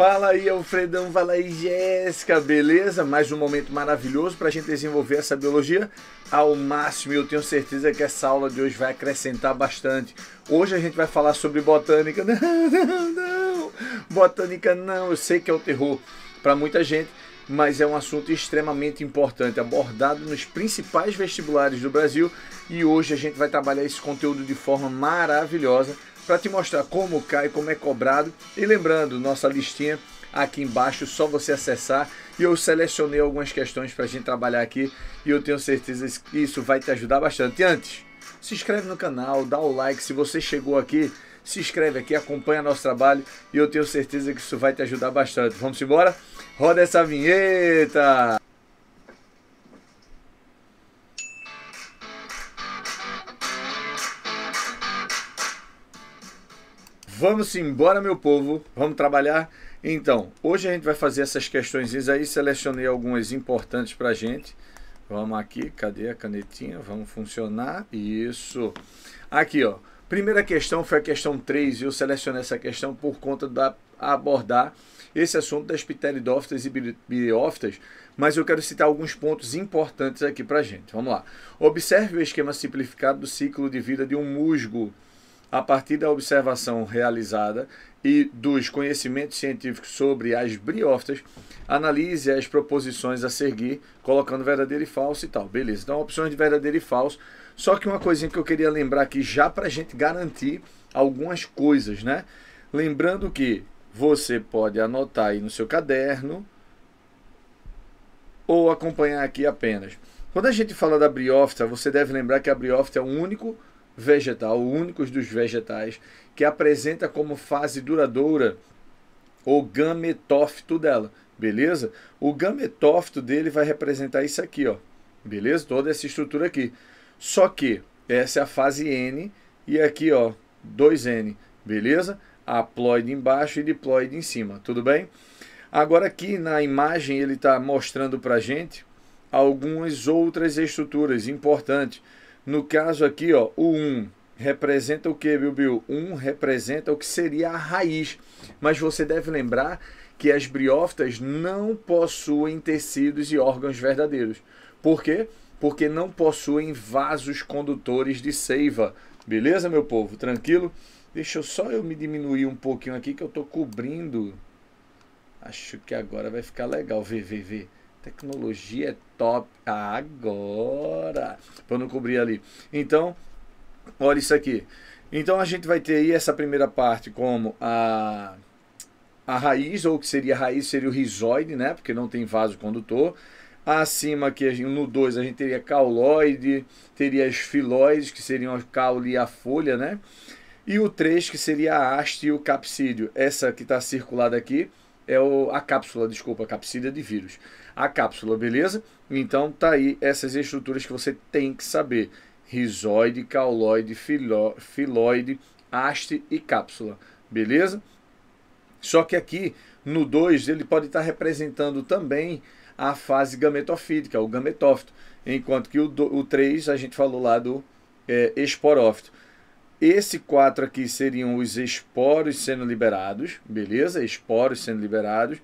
Fala aí, Alfredão, fala aí, Jéssica, beleza? Mais um momento maravilhoso para a gente desenvolver essa biologia ao máximo. E eu tenho certeza que essa aula de hoje vai acrescentar bastante. Hoje a gente vai falar sobre botânica. Não, não, não. Botânica não, eu sei que é o terror para muita gente, mas é um assunto extremamente importante, abordado nos principais vestibulares do Brasil. E hoje a gente vai trabalhar esse conteúdo de forma maravilhosa para te mostrar como cai, como é cobrado. E lembrando, nossa listinha aqui embaixo, só você acessar. E eu selecionei algumas questões para a gente trabalhar aqui e eu tenho certeza que isso vai te ajudar bastante. E antes, se inscreve no canal, dá o like se você chegou aqui. Se inscreve aqui, acompanha nosso trabalho e eu tenho certeza que isso vai te ajudar bastante. Vamos embora? Roda essa vinheta! Vamos embora, meu povo. Vamos trabalhar. Então, hoje a gente vai fazer essas questões aí. Selecionei algumas importantes para a gente. Vamos aqui. Cadê a canetinha? Vamos funcionar. Isso. Aqui, ó. Primeira questão foi a questão 3. E eu selecionei essa questão por conta da abordar esse assunto das pteridófitas e biófitas, mas eu quero citar alguns pontos importantes aqui para a gente. Vamos lá. Observe o esquema simplificado do ciclo de vida de um musgo a partir da observação realizada e dos conhecimentos científicos sobre as briófitas, analise as proposições a seguir, colocando verdadeiro e falso e tal. Beleza, então opções de verdadeiro e falso. Só que uma coisinha que eu queria lembrar aqui, já para a gente garantir algumas coisas, né? Lembrando que você pode anotar aí no seu caderno ou acompanhar aqui apenas. Quando a gente fala da briófita, você deve lembrar que a briófita é o único vegetal, únicos dos vegetais, que apresenta como fase duradoura o gametófito dela, beleza? O gametófito dele vai representar isso aqui, ó, beleza? Toda essa estrutura aqui. Só que essa é a fase N e aqui, ó, 2N, beleza? Haploide embaixo e diploide em cima, tudo bem? Agora aqui na imagem ele está mostrando para gente algumas outras estruturas importantes, no caso aqui, ó, o 1 representa o que, Bilbil? 1 representa o que seria a raiz. Mas você deve lembrar que as briófitas não possuem tecidos e órgãos verdadeiros. Por quê? Porque não possuem vasos condutores de seiva. Beleza, meu povo? Tranquilo? Deixa eu só eu me diminuir um pouquinho aqui que eu estou cobrindo. Acho que agora vai ficar legal. Vê, vê, vê. Tecnologia é top. Agora! Para não cobrir ali. Então, olha isso aqui. Então a gente vai ter aí essa primeira parte como a, a raiz, ou que seria a raiz, seria o rizoide, né? Porque não tem vaso condutor. Acima aqui no 2 a gente teria cauloide, teria as filoides, que seriam a caule e a folha, né? E o 3 que seria a haste e o capsídio. Essa que está circulada aqui é o, a cápsula, desculpa, a capsida de vírus. A cápsula, beleza? Então tá aí essas estruturas que você tem que saber. Rizoide, cauloide, filo, filoide, haste e cápsula, beleza? Só que aqui no 2 ele pode estar tá representando também a fase gametofídica, o gametófito, enquanto que o 3 a gente falou lá do é, esporófito. Esse 4 aqui seriam os esporos sendo liberados, beleza? Esporos sendo liberados.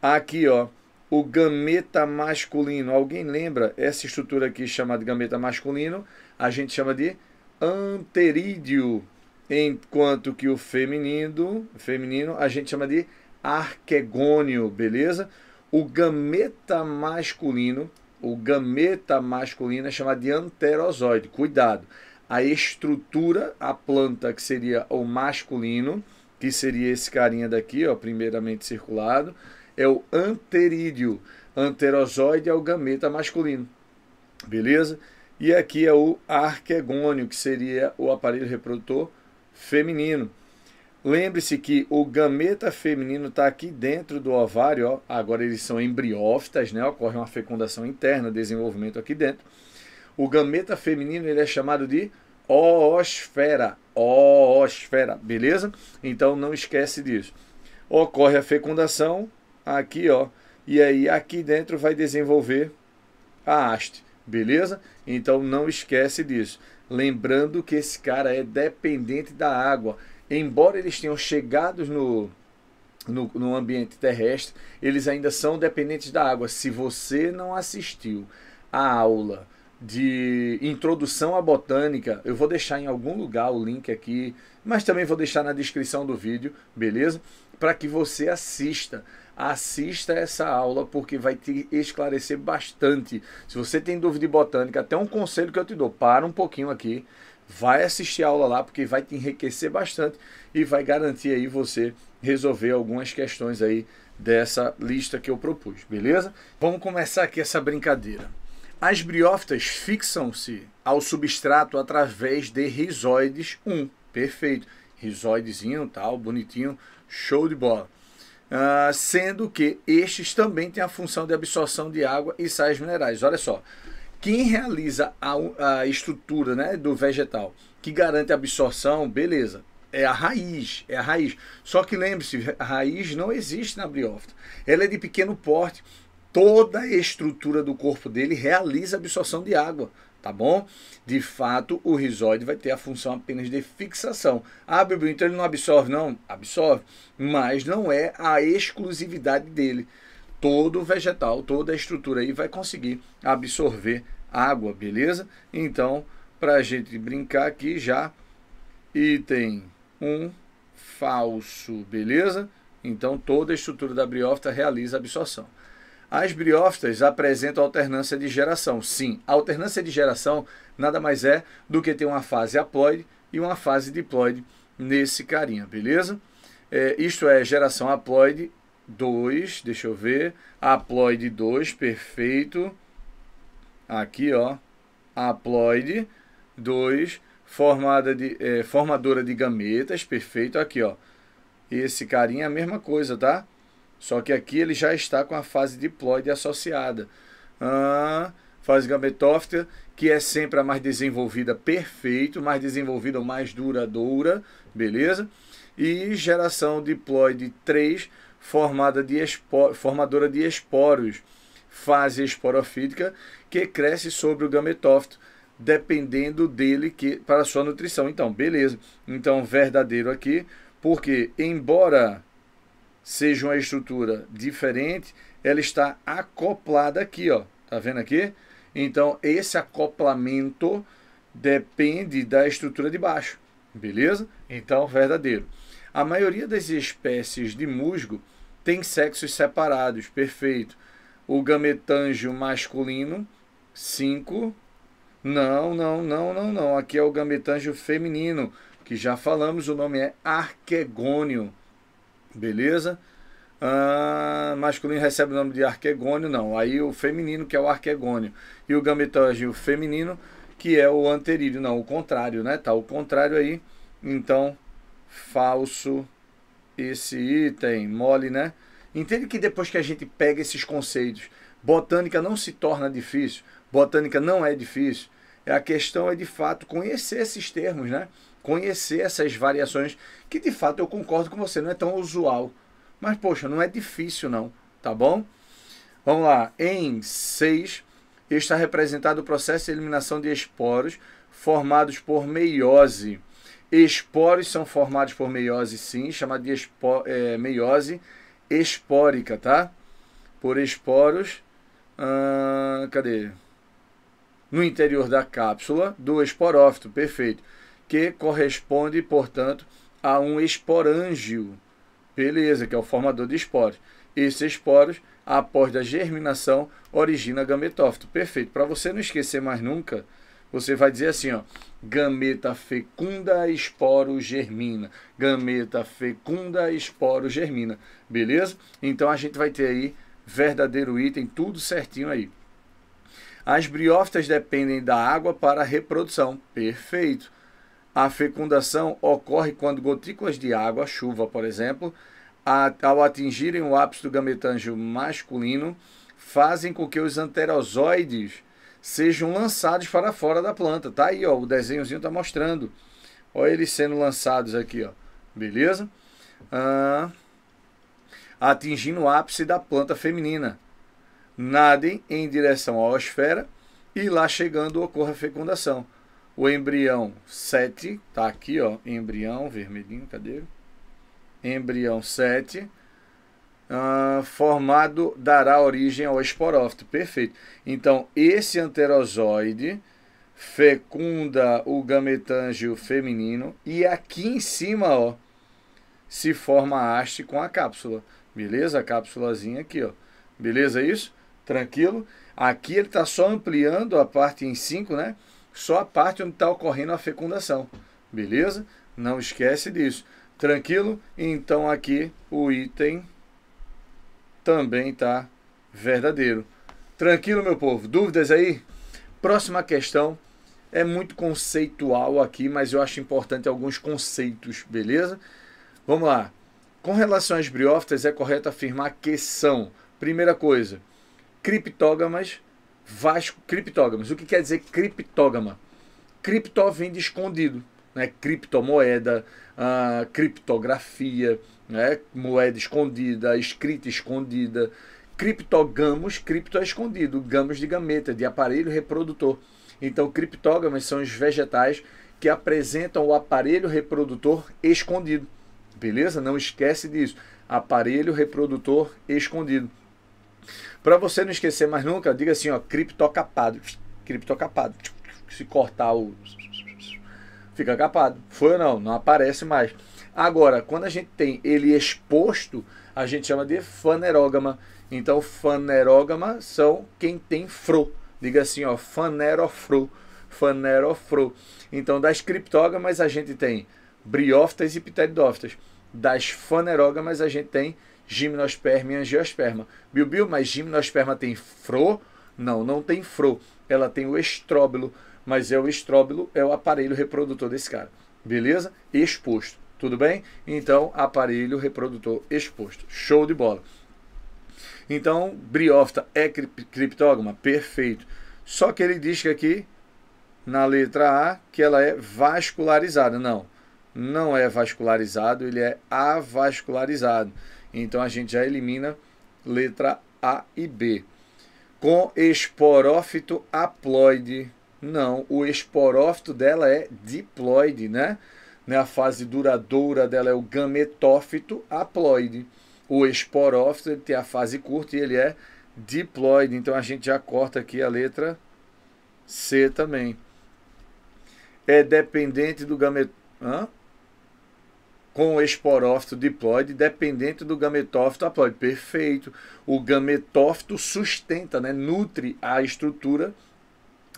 Aqui, ó, o gameta masculino. Alguém lembra? Essa estrutura aqui chamada gameta masculino, a gente chama de anterídeo, enquanto que o feminino, feminino a gente chama de arquegônio, beleza? O gameta masculino, o gameta masculino é chamado de anterozoide. Cuidado a estrutura, a planta, que seria o masculino, que seria esse carinha daqui, ó, primeiramente circulado, é o anterídeo. Anterozoide é o gameta masculino. Beleza? E aqui é o arquegônio, que seria o aparelho reprodutor feminino. Lembre-se que o gameta feminino está aqui dentro do ovário, ó. agora eles são embriófitas, né? ocorre uma fecundação interna, desenvolvimento aqui dentro. O gameta feminino ele é chamado de oosfera. Oosfera, beleza? Então não esquece disso. Ocorre a fecundação aqui, ó. E aí aqui dentro vai desenvolver a haste, beleza? Então não esquece disso. Lembrando que esse cara é dependente da água. Embora eles tenham chegado no, no, no, ambiente terrestre, eles ainda são dependentes da água. Se você não assistiu a aula de introdução à botânica. Eu vou deixar em algum lugar o link aqui, mas também vou deixar na descrição do vídeo, beleza? Para que você assista. Assista essa aula porque vai te esclarecer bastante. Se você tem dúvida de botânica, até um conselho que eu te dou, para um pouquinho aqui, vai assistir a aula lá porque vai te enriquecer bastante e vai garantir aí você resolver algumas questões aí dessa lista que eu propus, beleza? Vamos começar aqui essa brincadeira. As briófitas fixam-se ao substrato através de rizoides 1. Perfeito. Rizoidezinho, tal, bonitinho, show de bola. Uh, sendo que estes também têm a função de absorção de água e sais minerais. Olha só, quem realiza a, a estrutura né, do vegetal que garante a absorção, beleza, é a raiz, é a raiz. Só que lembre-se, a raiz não existe na briófita. Ela é de pequeno porte toda a estrutura do corpo dele realiza a absorção de água, tá bom? De fato, o rizoide vai ter a função apenas de fixação. Ah, Bibi, então ele não absorve, não? Absorve, mas não é a exclusividade dele. Todo vegetal, toda a estrutura aí vai conseguir absorver água, beleza? Então, para a gente brincar aqui já, item 1, um, falso, beleza? Então, toda a estrutura da briófita realiza a absorção. As briófitas apresentam alternância de geração. Sim, a alternância de geração nada mais é do que ter uma fase haploide e uma fase diploide nesse carinha, beleza? É, isto é geração haploide 2, deixa eu ver, haploide 2, perfeito. Aqui, ó, haploide 2, formada de, é, formadora de gametas, perfeito. Aqui, ó, esse carinha é a mesma coisa, tá? Só que aqui ele já está com a fase diploide associada. Ah, fase gametófita, que é sempre a mais desenvolvida, perfeito, mais desenvolvida ou mais duradoura, beleza? E geração diploide 3, formada de espor, formadora de esporos, fase esporofítica, que cresce sobre o gametófito, dependendo dele que para sua nutrição. Então, beleza. Então, verdadeiro aqui, porque embora seja uma estrutura diferente, ela está acoplada aqui, ó. Tá vendo aqui? Então, esse acoplamento depende da estrutura de baixo, beleza? Então, verdadeiro. A maioria das espécies de musgo tem sexos separados, perfeito. O gametângio masculino, 5. Não, não, não, não, não. Aqui é o gametângio feminino, que já falamos, o nome é arquegônio. Beleza? Ah, masculino recebe o nome de arquegônio, não. Aí o feminino, que é o arquegônio. E o gametógio feminino, que é o anterídeo. Não, o contrário, né? Tá o contrário aí. Então, falso esse item, mole, né? Entende que depois que a gente pega esses conceitos, botânica não se torna difícil. Botânica não é difícil. É a questão é, de fato, conhecer esses termos, né? conhecer essas variações, que de fato eu concordo com você, não é tão usual. Mas, poxa, não é difícil não, tá bom? Vamos lá, em 6 está representado o processo de eliminação de esporos formados por meiose. Esporos são formados por meiose, sim, chamado de espo, é, meiose espórica, tá? Por esporos, hum, cadê? No interior da cápsula do esporófito, perfeito que corresponde, portanto, a um esporângio. Beleza, que é o formador de esporos. Esses esporos, após a germinação, origina gametófito. Perfeito. Para você não esquecer mais nunca, você vai dizer assim, ó, gameta fecunda, esporo germina. Gameta fecunda, esporo germina. Beleza? Então a gente vai ter aí verdadeiro item, tudo certinho aí. As briófitas dependem da água para a reprodução. Perfeito. A fecundação ocorre quando gotículas de água, chuva, por exemplo, a, ao atingirem o ápice do gametanjo masculino, fazem com que os anterozoides sejam lançados para fora da planta. Tá aí, ó, o desenhozinho está mostrando. Olha eles sendo lançados aqui, ó. Beleza? Ah, atingindo o ápice da planta feminina. Nadem em direção à esfera e lá chegando ocorre a fecundação. O embrião 7, tá aqui, ó, embrião vermelhinho, cadê? Embrião 7, uh, ah, formado dará origem ao esporófito, perfeito. Então, esse anterozoide fecunda o gametângio feminino e aqui em cima, ó, se forma a haste com a cápsula. Beleza? A cápsulazinha aqui, ó. Beleza é isso? Tranquilo? Aqui ele está só ampliando a parte em 5, né? só a parte onde está ocorrendo a fecundação. Beleza? Não esquece disso. Tranquilo? Então aqui o item também está verdadeiro. Tranquilo, meu povo? Dúvidas aí? Próxima questão é muito conceitual aqui, mas eu acho importante alguns conceitos, beleza? Vamos lá. Com relação às briófitas, é correto afirmar que são, primeira coisa, criptógamas Vasco criptógamas. O que quer dizer criptógama? Cripto vem de escondido, né? Criptomoeda, criptografia, né? moeda escondida, escrita escondida. Criptogamos, cripto é escondido, gamos de gameta, de aparelho reprodutor. Então, criptógamas são os vegetais que apresentam o aparelho reprodutor escondido. Beleza? Não esquece disso. Aparelho reprodutor escondido. Para você não esquecer mais nunca, diga assim, ó, criptocapado. Criptocapado. Se cortar o fica capado. Foi ou não? Não aparece mais. Agora, quando a gente tem ele exposto, a gente chama de fanerógama. Então, fanerógama são quem tem fro. Diga assim, ó, fanerofro, fanerofro. Então, das criptógamas a gente tem briófitas e pteridófitas. Das fanerógamas a gente tem gimnosperma e angiosperma. bilbil, mas gimnosperma tem fro? Não, não tem fro. Ela tem o estróbilo, mas é o estróbilo, é o aparelho reprodutor desse cara. Beleza? Exposto. Tudo bem? Então, aparelho reprodutor exposto. Show de bola. Então, briófita é criptógama? Perfeito. Só que ele diz que aqui, na letra A, que ela é vascularizada. Não, não é vascularizado, ele é avascularizado. Então a gente já elimina letra A e B. Com esporófito haploide. Não, o esporófito dela é diploide, né? né? A fase duradoura dela é o gametófito haploide. O esporófito ele tem a fase curta e ele é diploide. Então a gente já corta aqui a letra C também. É dependente do gametófito com o esporófito diploide, dependente do gametófito haploide. Perfeito. O gametófito sustenta, né, nutre a estrutura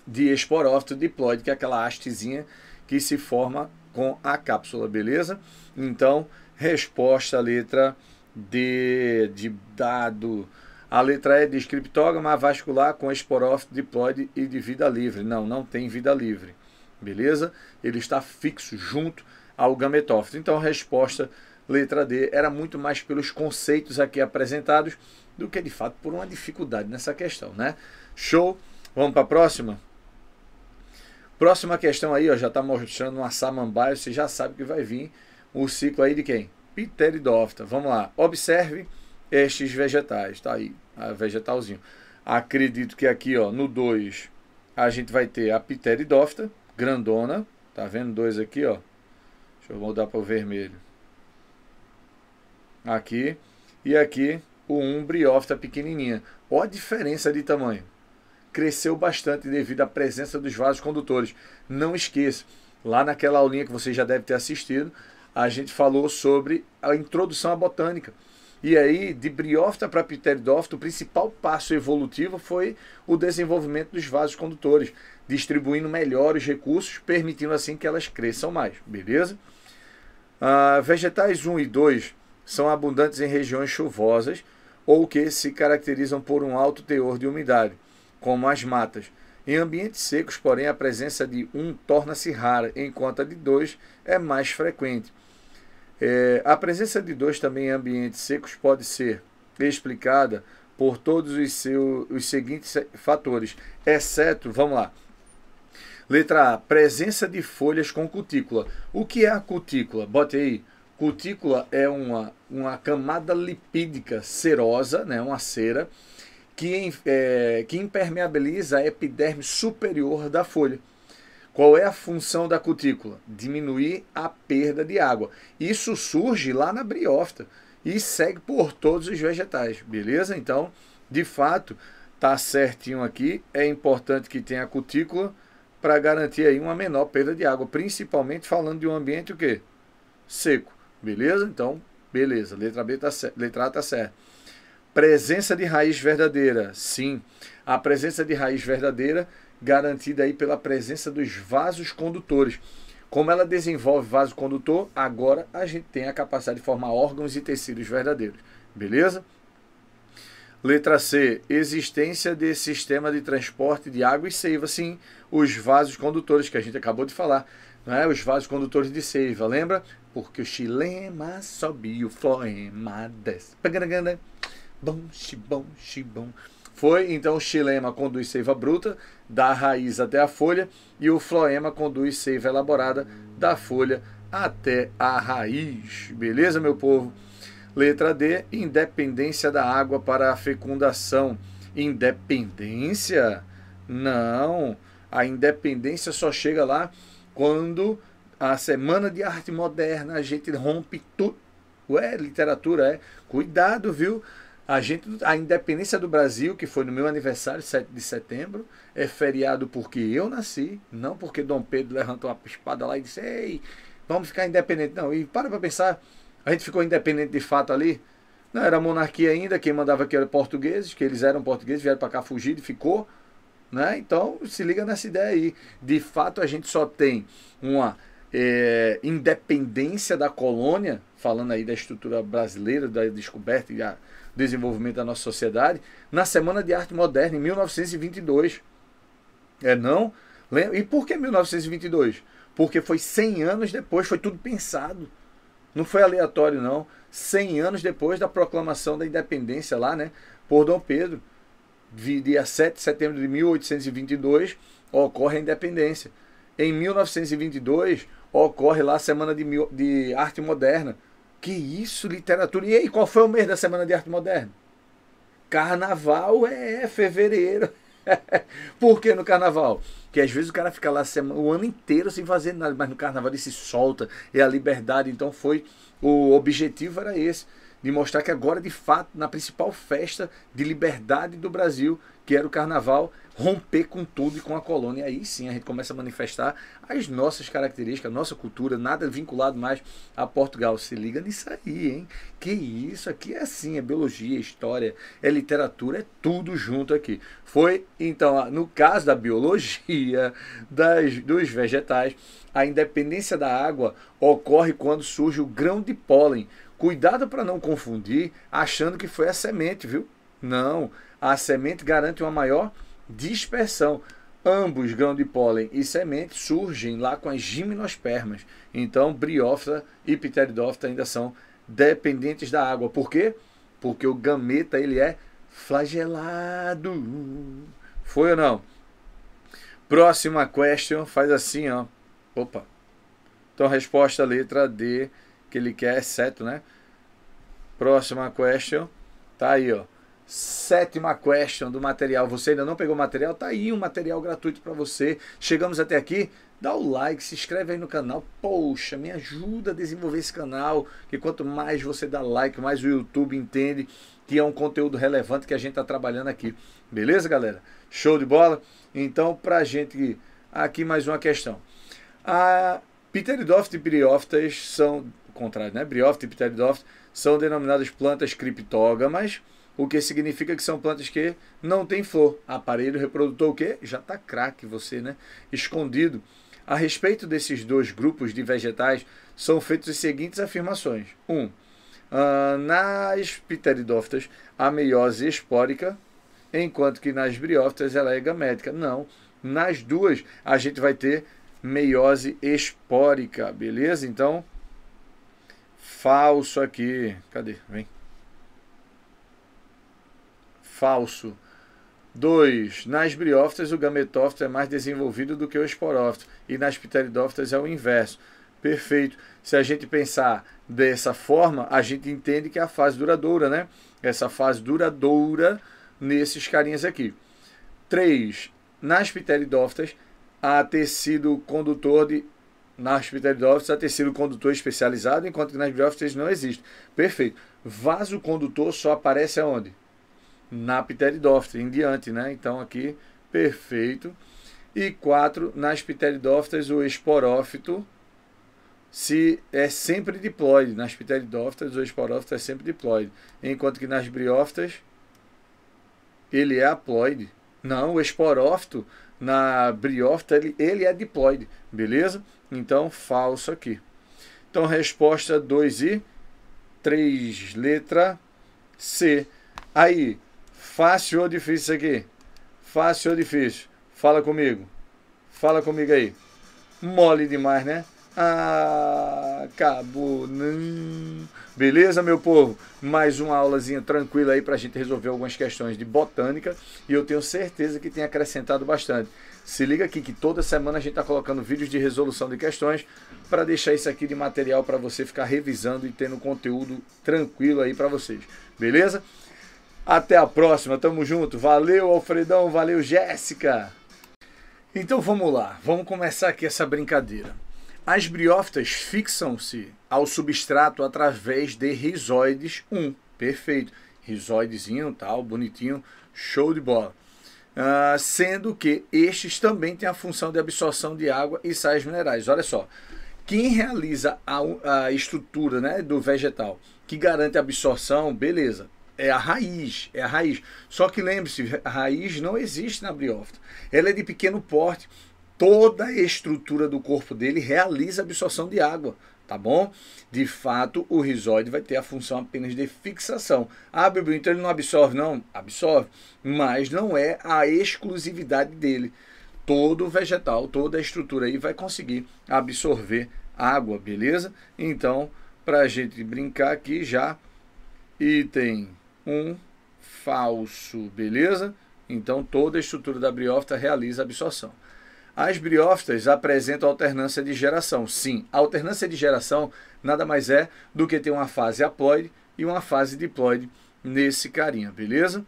de esporófito diploide, que é aquela hastezinha que se forma com a cápsula, beleza? Então, resposta letra D de dado. A letra E de criptógama vascular com esporófito diploide e de vida livre. Não, não tem vida livre. Beleza? Ele está fixo junto ao gametófito. Então a resposta, letra D, era muito mais pelos conceitos aqui apresentados do que de fato por uma dificuldade nessa questão, né? Show. Vamos para a próxima? Próxima questão aí, ó, já está mostrando uma samambaia, você já sabe que vai vir o ciclo aí de quem? Pteridófita. Vamos lá. Observe estes vegetais, tá aí, a vegetalzinho. Acredito que aqui, ó, no 2, a gente vai ter a pteridófita grandona, tá vendo dois aqui, ó, Deixa eu mudar para o vermelho. Aqui. E aqui o umbriófita pequenininha. Olha a diferença de tamanho. Cresceu bastante devido à presença dos vasos condutores. Não esqueça, lá naquela aulinha que você já deve ter assistido, a gente falou sobre a introdução à botânica. E aí, de briófita para pteridófita, o principal passo evolutivo foi o desenvolvimento dos vasos condutores, distribuindo melhor os recursos, permitindo assim que elas cresçam mais, beleza? Ah, vegetais 1 e 2 são abundantes em regiões chuvosas ou que se caracterizam por um alto teor de umidade, como as matas. Em ambientes secos, porém, a presença de 1 torna-se rara, enquanto a de 2 é mais frequente. É, a presença de 2 também em ambientes secos pode ser explicada por todos os, seus, os seguintes fatores, exceto, vamos lá, Letra A, presença de folhas com cutícula. O que é a cutícula? Bote aí. Cutícula é uma, uma camada lipídica serosa, né, uma cera, que, é, que impermeabiliza a epiderme superior da folha. Qual é a função da cutícula? Diminuir a perda de água. Isso surge lá na briófita e segue por todos os vegetais, beleza? Então, de fato, tá certinho aqui. É importante que tenha a cutícula para garantir aí uma menor perda de água, principalmente falando de um ambiente o quê? Seco. Beleza? Então, beleza. Letra B tá certo. letra A está certa. Presença de raiz verdadeira. Sim. A presença de raiz verdadeira garantida aí pela presença dos vasos condutores. Como ela desenvolve vaso condutor, agora a gente tem a capacidade de formar órgãos e tecidos verdadeiros. Beleza? Letra C, existência de sistema de transporte de água e seiva. Sim, os vasos condutores que a gente acabou de falar, não é? Os vasos condutores de seiva, lembra? Porque o xilema sobe e o floema desce. Bom, xibom, xibom. Foi, então, o xilema conduz seiva bruta, da raiz até a folha, e o floema conduz seiva elaborada, da folha até a raiz. Beleza, meu povo? Letra D, independência da água para a fecundação. Independência? Não. A independência só chega lá quando a Semana de Arte Moderna a gente rompe tudo. Ué, literatura é. Cuidado, viu? A, gente, a independência do Brasil, que foi no meu aniversário, 7 de setembro, é feriado porque eu nasci, não porque Dom Pedro levantou a espada lá e disse: Ei, vamos ficar independente. Não, e para para pensar a gente ficou independente de fato ali. Não, era monarquia ainda, quem mandava aqui eram portugueses, que eles eram portugueses, vieram para cá fugir e ficou. Né? Então, se liga nessa ideia aí. De fato, a gente só tem uma é, independência da colônia, falando aí da estrutura brasileira, da descoberta e do desenvolvimento da nossa sociedade, na Semana de Arte Moderna, em 1922. É não? E por que 1922? Porque foi 100 anos depois, foi tudo pensado. Não foi aleatório, não. 100 anos depois da proclamação da independência lá, né? Por Dom Pedro, dia 7 de setembro de 1822, ocorre a independência. Em 1922, ocorre lá a Semana de, de Arte Moderna. Que isso, literatura. E aí, qual foi o mês da Semana de Arte Moderna? Carnaval é fevereiro. Por que no carnaval? Que às vezes o cara fica lá o ano inteiro sem fazer nada, mas no carnaval ele se solta, é a liberdade. Então foi. O objetivo era esse, de mostrar que agora, de fato, na principal festa de liberdade do Brasil, que era o carnaval, romper com tudo e com a colônia. Aí sim a gente começa a manifestar as nossas características, a nossa cultura, nada vinculado mais a Portugal. Se liga nisso aí, hein? Que isso aqui é assim, é biologia, é história, é literatura, é tudo junto aqui. Foi, então, no caso da biologia, das, dos vegetais, a independência da água ocorre quando surge o grão de pólen. Cuidado para não confundir achando que foi a semente, viu? Não, a semente garante uma maior dispersão. Ambos, grão de pólen e semente, surgem lá com as gimnospermas. Então, briófita e pteridófita ainda são dependentes da água. Por quê? Porque o gameta ele é flagelado. Foi ou não? Próxima question faz assim, ó. Opa. Então, resposta letra D que ele quer, exceto, é né? Próxima question. Tá aí, ó sétima question do material. Você ainda não pegou o material? Tá aí um material gratuito para você. Chegamos até aqui. Dá o like, se inscreve aí no canal. Poxa, me ajuda a desenvolver esse canal. Que quanto mais você dá like, mais o YouTube entende que é um conteúdo relevante que a gente está trabalhando aqui. Beleza, galera? Show de bola? Então, para a gente, aqui mais uma questão. A Pteridophyta e Briophytas são, contrário, né? Briophyta e Pteridophyta são denominadas plantas criptógamas o que significa que são plantas que não têm flor. Aparelho reprodutor o quê? Já está craque você, né? Escondido. A respeito desses dois grupos de vegetais, são feitas as seguintes afirmações. 1. Um, uh, nas pteridófitas, a meiose espórica, enquanto que nas briófitas ela é gamética. Não. Nas duas, a gente vai ter meiose espórica, beleza? Então, falso aqui. Cadê? Vem falso. 2. Nas briófitas, o gametófito é mais desenvolvido do que o esporófito, e nas pteridófitas é o inverso. Perfeito. Se a gente pensar dessa forma, a gente entende que é a fase duradoura, né? Essa fase duradoura nesses carinhas aqui. 3. Nas pteridófitas, há tecido condutor de. Nas pteridófitas, há tecido condutor especializado, enquanto que nas briófitas não existe. Perfeito. Vaso condutor só aparece aonde? na pteridófita em diante, né? Então aqui perfeito. E quatro nas Pteridófitas o esporófito se é sempre diploide, nas Pteridófitas o esporófito é sempre diploide, enquanto que nas Briófitas ele é haploide. Não, o esporófito na briófita ele, ele é diploide, beleza? Então falso aqui. Então resposta 2 e 3 letra C. Aí, Fácil ou difícil isso aqui? Fácil ou difícil? Fala comigo. Fala comigo aí. Mole demais, né? Ah, acabou. Não. Beleza, meu povo? Mais uma aulazinha tranquila aí para a gente resolver algumas questões de botânica e eu tenho certeza que tem acrescentado bastante. Se liga aqui que toda semana a gente está colocando vídeos de resolução de questões para deixar isso aqui de material para você ficar revisando e tendo conteúdo tranquilo aí para vocês. Beleza? Até a próxima, tamo junto. Valeu, Alfredão, valeu, Jéssica. Então vamos lá, vamos começar aqui essa brincadeira. As briófitas fixam-se ao substrato através de rizoides 1. Perfeito. Rizoidezinho, tal, bonitinho, show de bola. Uh, sendo que estes também têm a função de absorção de água e sais minerais. Olha só, quem realiza a, a estrutura né, do vegetal que garante a absorção, beleza. É a raiz, é a raiz. Só que lembre-se, a raiz não existe na briófita. Ela é de pequeno porte. Toda a estrutura do corpo dele realiza a absorção de água, tá bom? De fato, o rizoide vai ter a função apenas de fixação. Ah, bebê, então ele não absorve? Não, absorve, mas não é a exclusividade dele. Todo vegetal, toda a estrutura aí vai conseguir absorver água, beleza? Então, para a gente brincar aqui já, item um falso, beleza? Então toda a estrutura da briófita realiza a absorção. As briófitas apresentam alternância de geração. Sim, a alternância de geração nada mais é do que ter uma fase haploide e uma fase diploide nesse carinha, beleza?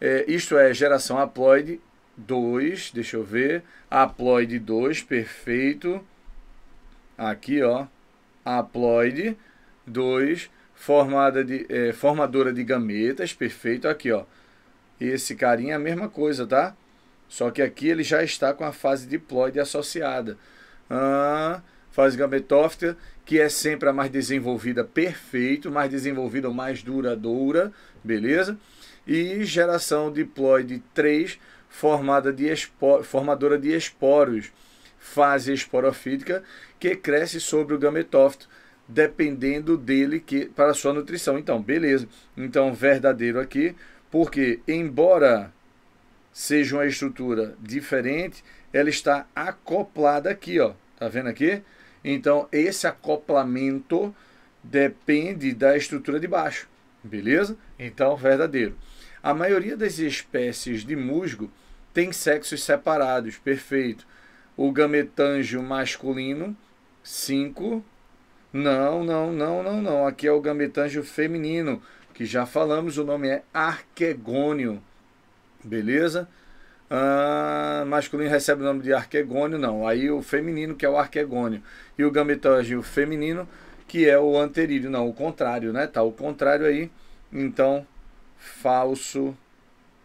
É, isto é geração haploide 2, deixa eu ver, haploide 2, perfeito. Aqui, ó, haploide 2, formada de, é, formadora de gametas, perfeito. Aqui, ó. Esse carinha é a mesma coisa, tá? Só que aqui ele já está com a fase diploide associada. Ah, fase gametófita, que é sempre a mais desenvolvida, perfeito, mais desenvolvida ou mais duradoura, beleza? E geração diploide 3, formada de espor, formadora de esporos, fase esporofítica, que cresce sobre o gametófito dependendo dele que para sua nutrição. Então, beleza. Então, verdadeiro aqui, porque embora seja uma estrutura diferente, ela está acoplada aqui, ó. Tá vendo aqui? Então, esse acoplamento depende da estrutura de baixo. Beleza? Então, verdadeiro. A maioria das espécies de musgo tem sexos separados, perfeito. O gametângio masculino, 5 não, não, não, não, não. Aqui é o gambetanjo feminino, que já falamos, o nome é arquegônio. Beleza? Ah, masculino recebe o nome de arquegônio, não. Aí o feminino, que é o arquegônio. E o gambetanjo feminino, que é o anterior, Não, o contrário, né? Tá o contrário aí. Então, falso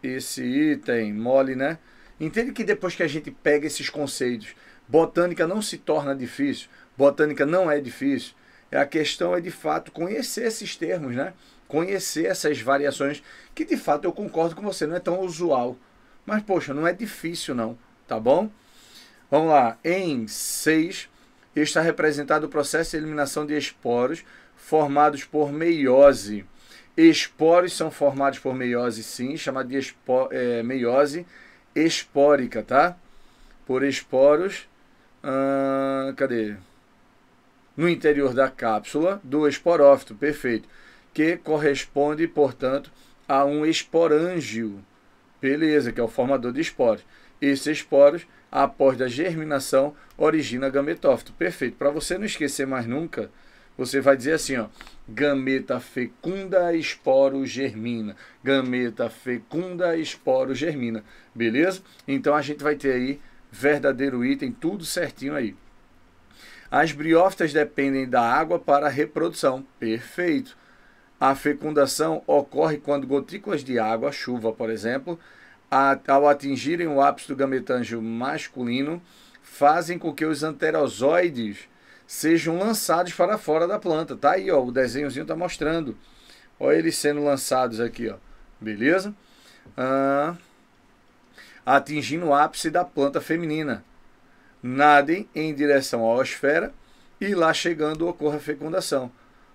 esse item, mole, né? Entende que depois que a gente pega esses conceitos, botânica não se torna difícil botânica não é difícil. É, a questão é de fato conhecer esses termos, né? Conhecer essas variações, que de fato eu concordo com você, não é tão usual. Mas poxa, não é difícil não, tá bom? Vamos lá, em 6 está representado o processo de eliminação de esporos formados por meiose. Esporos são formados por meiose sim, chamada de é, meiose espórica, tá? Por esporos, hum, cadê? no interior da cápsula do esporófito, perfeito, que corresponde, portanto, a um esporângio, beleza, que é o formador de esporos. Esses esporos, após a germinação, origina gametófito, perfeito. Para você não esquecer mais nunca, você vai dizer assim, ó, gameta fecunda, esporo germina, gameta fecunda, esporo germina, beleza? Então a gente vai ter aí verdadeiro item, tudo certinho aí. As briófitas dependem da água para a reprodução. Perfeito. A fecundação ocorre quando gotículas de água, chuva, por exemplo, ao atingirem o ápice do gametanjo masculino, fazem com que os anterozoides sejam lançados para fora da planta. Tá aí, ó, o desenhozinho está mostrando. Olha eles sendo lançados aqui, ó. Beleza? Ah, atingindo o ápice da planta feminina nadem em direção à esfera e lá chegando ocorre a fecundação.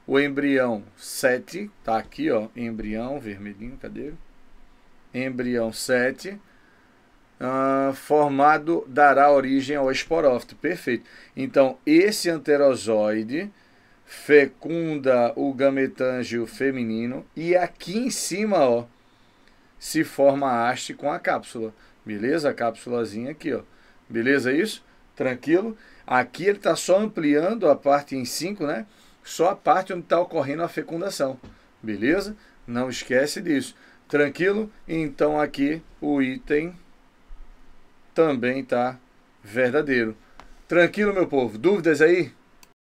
O embrião 7, tá aqui, ó, embrião vermelhinho, cadê? Embrião 7, uh, ah, formado dará origem ao esporófito. Perfeito. Então, esse anterozoide fecunda o gametângio feminino e aqui em cima, ó, se forma a haste com a cápsula. Beleza? A cápsulazinha aqui, ó. Beleza é isso? tranquilo. Aqui ele está só ampliando a parte em 5, né? Só a parte onde está ocorrendo a fecundação, beleza? Não esquece disso. Tranquilo? Então aqui o item também está verdadeiro. Tranquilo, meu povo? Dúvidas aí?